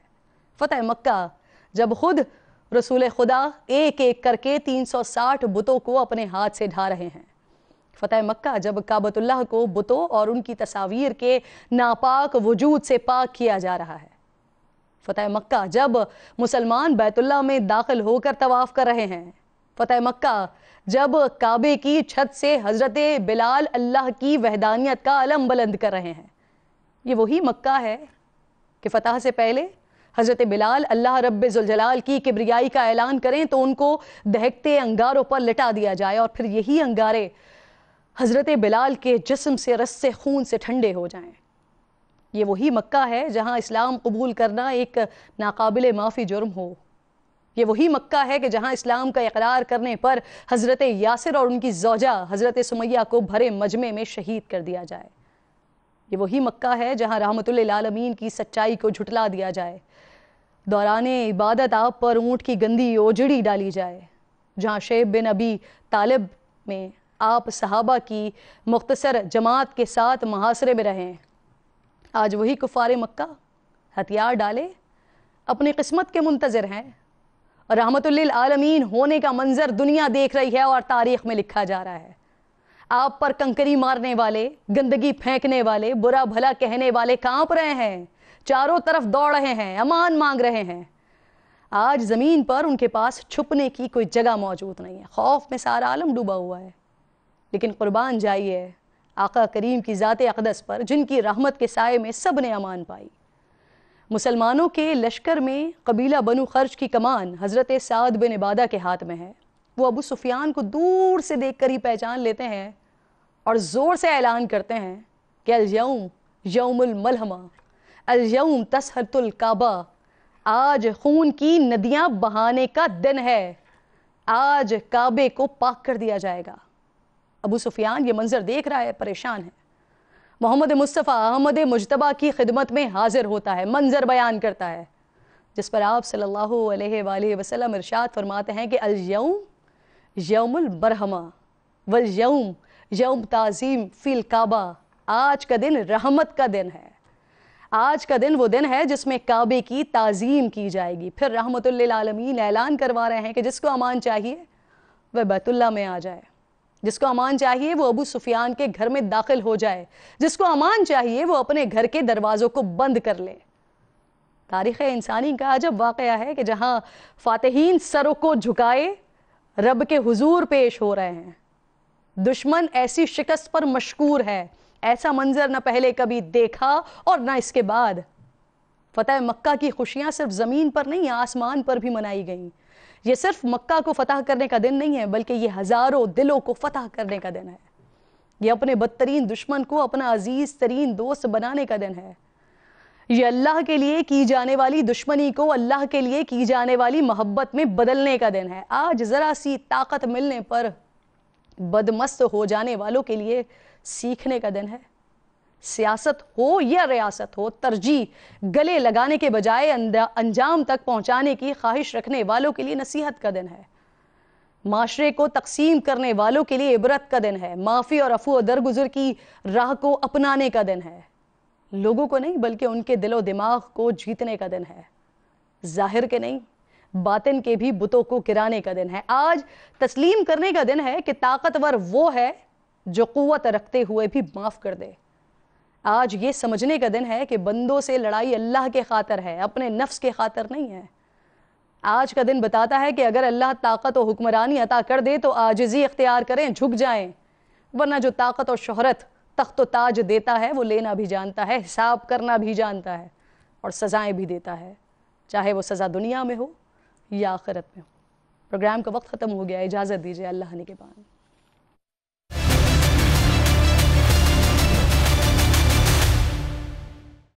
फतेह मक्का जब खुद रसूल खुदा एक एक करके 360 बुतों को अपने हाथ से ढा रहे हैं फ़तेह मक्का जब काबतुल्लाह को बुतों और उनकी तस्वीर के नापाक वजूद से पाक किया जा रहा है फ़तेह मक्का जब मुसलमान बैतुल्ला में दाखिल होकर तवाफ़ कर रहे हैं फ़तेह मक्का जब काबे की छत से हज़रत बिलाल अल्लाह की वहदानियत का अलम बुलंद कर रहे हैं ये वही मक्का है कि फ़तह से पहले हज़रत बिलाल अल्लाह रब्ज़ुलजलाल की किबरियाई का ऐलान करें तो उनको दहकते अंगारों पर लिटा दिया जाए और फिर यही अंगारे हज़रत बिलाल के जिसम से रस्से खून से ठंडे हो जाएं ये वही मक्का है जहाँ इस्लाम कबूल करना एक नाकबिल माफ़ी जुर्म हो ये वही मक्का है कि जहाँ इस्लाम का इकरार करने पर हज़रत यासिर और उनकी जौजा हज़रत सुमैया को भरे मजमे में शहीद कर दिया जाए ये वही मक्का है जहाँ रहमतमीन की सच्चाई को झुटला दिया जाए दौरान इबादत आप पर ऊँट की गंदी ओजड़ी डाली जाए जहाँ शेब बिन अबी तालिब में आप सहाबा की मुख्तसर जमात के साथ महासरे में रहें आज वही कुफार मक्का हथियार डाले अपनी किस्मत के मुंतज़र हैं और आलमीन होने का मंजर दुनिया देख रही है और तारीख में लिखा जा रहा है आप पर कंकरी मारने वाले गंदगी फेंकने वाले बुरा भला कहने वाले कांप रहे हैं चारों तरफ दौड़ रहे हैं अमान मांग रहे हैं आज ज़मीन पर उनके पास छुपने की कोई जगह मौजूद नहीं है खौफ में सारा आलम डूबा हुआ है लेकिन कुर्बान जाइए आका करीम की ज़ात अकदस पर जिनकी रहमत के साय में सब ने अमान पाई मुसलमानों के लश्कर में कबीला बनु खर्च की कमान हज़रत साद बिन इबादा के हाथ में है वो अबू सुफियान को दूर से देख कर ही पहचान लेते हैं और ज़ोर से ऐलान करते हैं कि अलयम यौमुल मलहमा अलयम तसहतुल काबा आज खून की नदियां बहाने का दिन है आज काबे को पाक कर दिया जाएगा अबू सुफियान ये मंजर देख रहा है परेशान है मोहम्मद मुस्तफ़ा अहमद मुशतबा की खिदमत में हाजिर होता है मंजर बयान करता है जिस पर आप सल्लल्लाहु अलैहि वसल्लम इरशाद फरमाते हैं कि अलयम यौमबरहमा वल यौम यौम ताज़ीम फ़िल काबा आज का दिन रहमत का दिन है आज का दिन वो दिन है जिसमें काबे की ताजीम की जाएगी फिर आलमीन ऐलान करवा रहे हैं कि जिसको अमान चाहिए वह बैतुल्ला में आ जाए जिसको अमान चाहिए वो अबू सुफियान के घर में दाखिल हो जाए जिसको अमान चाहिए वो अपने घर के दरवाज़ों को बंद कर ले तारीख़ इंसानी का अजब वाक़ है कि जहाँ फ़ातहीन सरों को झुकाए रब के हुजूर पेश हो रहे हैं दुश्मन ऐसी शिकस्त पर मशकूर है ऐसा मंजर ना पहले कभी देखा और ना इसके बाद फतेह मक्का की खुशियां सिर्फ ज़मीन पर नहीं आसमान पर भी मनाई गईं ये सिर्फ मक्का को फतह करने का दिन नहीं है बल्कि ये हज़ारों दिलों को फतह करने का दिन है ये अपने बदतरीन दुश्मन को अपना अजीज़ तरीन दोस्त बनाने का दिन है ये अल्लाह के लिए की जाने वाली दुश्मनी को अल्लाह के लिए की जाने वाली मोहब्बत में बदलने का दिन है आज ज़रा सी ताकत मिलने पर बदमस्त हो जाने वालों के लिए सीखने का दिन है सियासत हो या रियासत हो तरजीह गले लगाने के बजाय अंजाम तक पहुंचाने की ख्वाहिश रखने वालों के लिए नसीहत का दिन है माशरे को तकसीम करने वालों के लिए इबरत का दिन है माफ़ी और अफू दरगुजर की राह को अपनाने का दिन है लोगों को नहीं बल्कि उनके दिलो दिमाग को जीतने का दिन है जाहिर के नहीं बातिन के भी बुतों को गिराने का दिन है आज तस्लीम करने का दिन है कि ताकतवर वो है जो कुत रखते हुए भी माफ़ कर दे आज ये समझने का दिन है कि बंदों से लड़ाई अल्लाह के खातर है अपने नफ्स के खातर नहीं है आज का दिन बताता है कि अगर अल्लाह ताकत और हुक्मरानी अता कर दे तो आजजी इख्तियार करें झुक जाएं वरना जो ताकत और शहरत तख्त ताज देता है वो लेना भी जानता है हिसाब करना भी जानता है और सज़ाएं भी देता है चाहे वो सज़ा दुनिया में हो या आखिरत में प्रोग्राम का वक्त ख़त्म हो गया इजाज़त दीजिए अल्लाह ने के बाद